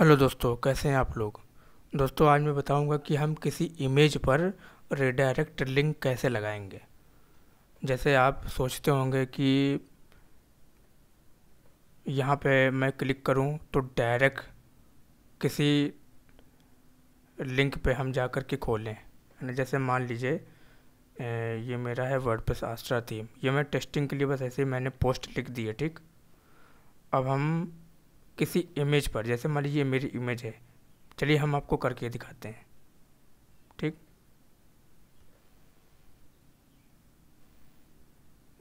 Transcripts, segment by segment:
Hello दोस्तों कैसे हैं आप लोग दोस्तों आज मैं बताऊंगा कि हम किसी इमेज पर रिडायरेक्ट लिंक कैसे लगाएंगे जैसे आप सोचते होंगे कि यहाँ पे मैं क्लिक करूँ तो डायरेक्ट किसी लिंक पे हम जा कर के खोलें यानी जैसे मान लीजिए ये मेरा है वर्ड पस आस्ट्रा थीम ये मैं टेस्टिंग के लिए बस ऐसे ही मैंने पोस्ट लिख दी है ठीक अब हम किसी इमेज पर जैसे मान लीजिए मेरी इमेज है चलिए हम आपको करके दिखाते हैं ठीक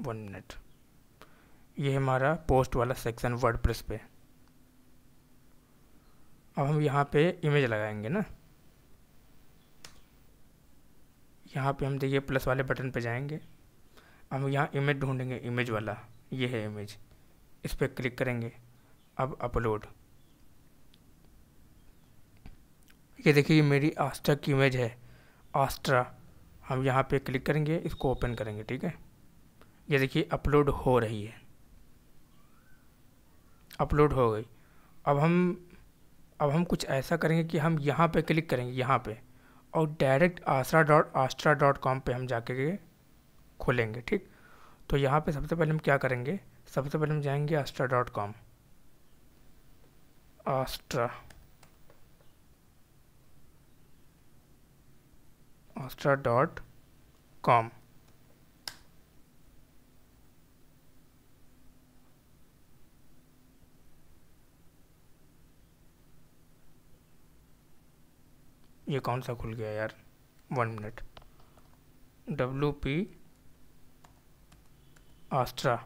वन मिनट ये हमारा पोस्ट वाला सेक्शन वर्ड प्रेस पे अब हम यहाँ पे इमेज लगाएंगे ना यहाँ पे हम देखिए प्लस वाले बटन पे जाएंगे हम यहाँ इमेज ढूंढेंगे इमेज वाला ये है इमेज इस पर क्लिक करेंगे अब अपलोड ये देखिए मेरी आस्ट्रा की इमेज है आस्ट्रा हम यहाँ पे क्लिक करेंगे इसको ओपन करेंगे ठीक है ये देखिए अपलोड हो रही है अपलोड हो गई अब हम अब हम कुछ ऐसा करेंगे कि हम यहाँ पे क्लिक करेंगे यहाँ पे और डायरेक्ट आसरा डॉट आस्ट्रा डॉट कॉम पर हम जाके खोलेंगे ठीक तो यहाँ पे सबसे पहले हम क्या करेंगे सबसे पहले हम जाएंगे Astra dot com Astra. Astra dot com. ये कौन सा खुल गया यार one minute W P Astra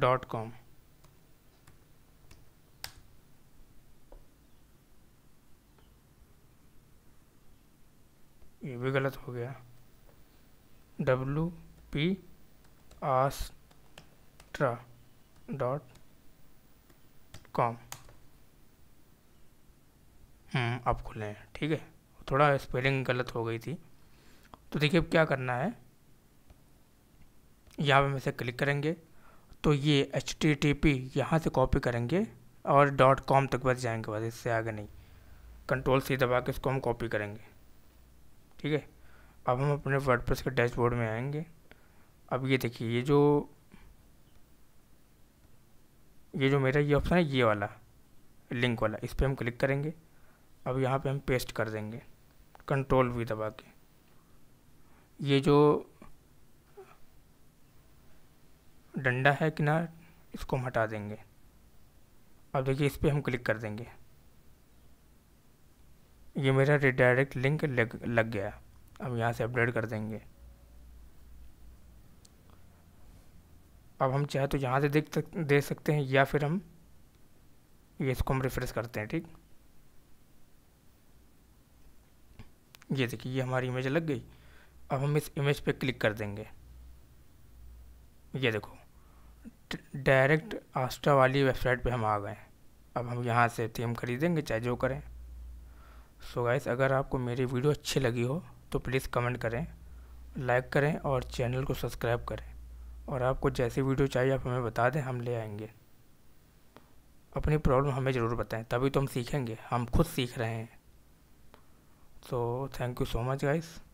dot com ये भी गलत हो गया W P Astra dot com आप खुले हैं ठीक है थोड़ा स्पेलिंग गलत हो गई थी तो देखिए अब क्या करना है यहाँ पे हम इसे क्लिक करेंगे तो ये एच टी टी पी यहाँ से कॉपी करेंगे और डॉट कॉम तक बस जाएंगे बस इससे आगे नहीं कंट्रोल सी दबा के इसको हम कॉपी करेंगे ठीक है अब हम अपने वर्डप्रेस के डैशबोर्ड में आएंगे अब ये देखिए ये जो ये जो मेरा ये ऑप्शन है ये वाला लिंक वाला इस पर हम क्लिक करेंगे अब यहाँ पे हम पेस्ट कर देंगे कंट्रोल भी दबा के ये जो डंडा है किनार इसको हटा देंगे अब देखिए इस पर हम क्लिक कर देंगे ये मेरा रिडायरेक्ट लिंक लग, लग गया अब यहाँ से अपडेट कर देंगे अब हम चाहे तो यहाँ से देख सक देख सकते हैं या फिर हम ये इसको हम रिफ्रेश करते हैं ठीक ये देखिए ये हमारी इमेज लग गई अब हम इस इमेज पे क्लिक कर देंगे ये देखो डायरेक्ट आस्टा वाली वेबसाइट पे हम आ गए अब हम यहाँ से थीम खरीदेंगे चाहे जो करें सो so गाइस अगर आपको मेरी वीडियो अच्छी लगी हो तो प्लीज़ कमेंट करें लाइक करें और चैनल को सब्सक्राइब करें और आपको जैसी वीडियो चाहिए आप हमें बता दें हम ले आएंगे अपनी प्रॉब्लम हमें ज़रूर बताएं तभी तो हम सीखेंगे हम खुद सीख रहे हैं so thank you so much guys